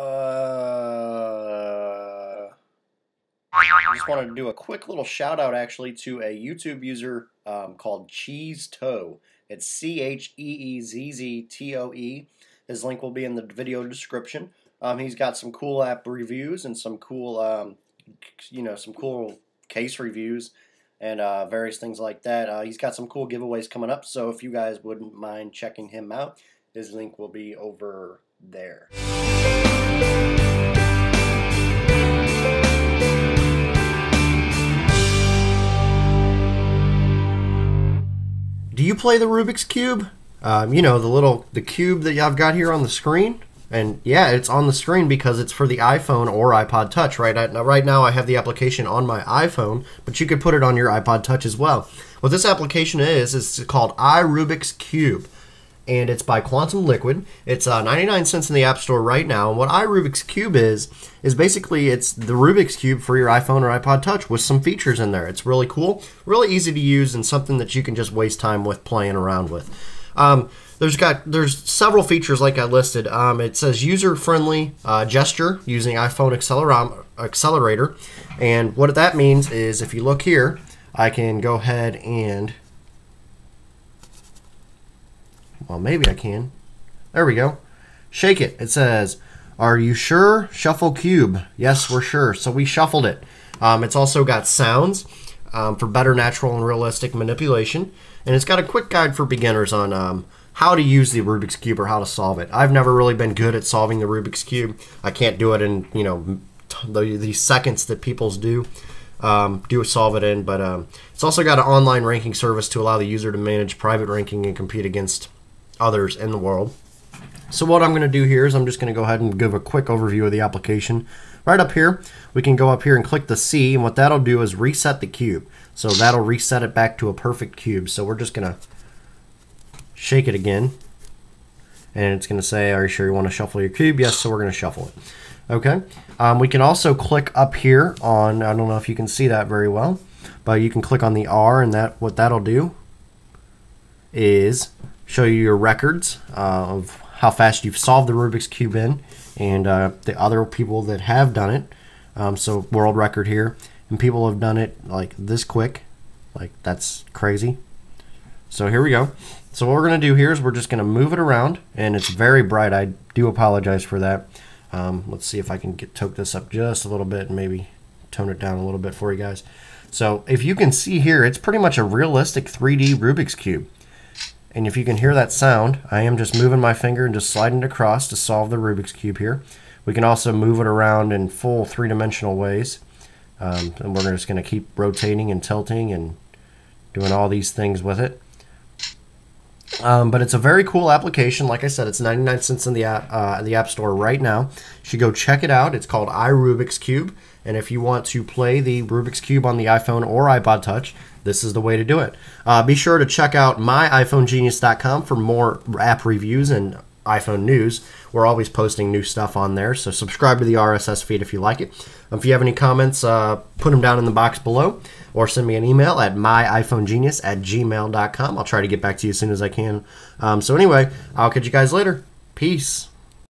Uh, I just wanted to do a quick little shout out actually to a YouTube user um, called Cheese Toe. It's C H E E Z Z T O E. His link will be in the video description. Um, he's got some cool app reviews and some cool, um, you know, some cool case reviews and uh, various things like that. Uh, he's got some cool giveaways coming up, so if you guys wouldn't mind checking him out, his link will be over there. do you play the Rubik's Cube? Um, you know, the little, the cube that I've got here on the screen? And yeah, it's on the screen because it's for the iPhone or iPod Touch, right? I, right now I have the application on my iPhone, but you could put it on your iPod Touch as well. What this application is, is called iRubik's Cube and it's by Quantum Liquid. It's uh, 99 cents in the App Store right now. And what iRubik's Cube is, is basically it's the Rubik's Cube for your iPhone or iPod Touch with some features in there. It's really cool, really easy to use, and something that you can just waste time with playing around with. Um, there's got there's several features like I listed. Um, it says user friendly uh, gesture using iPhone accelerometer. accelerator, and what that means is if you look here, I can go ahead and Well, maybe I can. There we go. Shake it. It says, Are you sure? Shuffle cube. Yes, we're sure. So we shuffled it. Um, it's also got sounds um, for better natural and realistic manipulation. And it's got a quick guide for beginners on um, how to use the Rubik's Cube or how to solve it. I've never really been good at solving the Rubik's Cube. I can't do it in, you know, the, the seconds that people's do. Um, do solve it in, but um, it's also got an online ranking service to allow the user to manage private ranking and compete against others in the world. So what I'm going to do here is I'm just going to go ahead and give a quick overview of the application. Right up here, we can go up here and click the C, and what that'll do is reset the cube. So that'll reset it back to a perfect cube. So we're just going to shake it again, and it's going to say, are you sure you want to shuffle your cube? Yes, so we're going to shuffle it. Okay, um, we can also click up here on, I don't know if you can see that very well, but you can click on the R, and that what that'll do is show you your records uh, of how fast you've solved the Rubik's Cube in and uh, the other people that have done it. Um, so world record here. And people have done it like this quick. Like that's crazy. So here we go. So what we're going to do here is we're just going to move it around. And it's very bright. I do apologize for that. Um, let's see if I can get toke this up just a little bit and maybe tone it down a little bit for you guys. So if you can see here, it's pretty much a realistic 3D Rubik's Cube. And if you can hear that sound, I am just moving my finger and just sliding it across to solve the Rubik's Cube here. We can also move it around in full three-dimensional ways. Um, and we're just going to keep rotating and tilting and doing all these things with it. Um, but it's a very cool application. Like I said, it's 99 cents in the app, uh, the app store right now. You should go check it out. It's called iRubik's Cube. And if you want to play the Rubik's Cube on the iPhone or iPod Touch, this is the way to do it. Uh, be sure to check out myiphonegenius.com for more app reviews and iPhone news. We're always posting new stuff on there, so subscribe to the RSS feed if you like it. Um, if you have any comments, uh, put them down in the box below or send me an email at myiphonegenius at gmail.com. I'll try to get back to you as soon as I can. Um, so, anyway, I'll catch you guys later. Peace.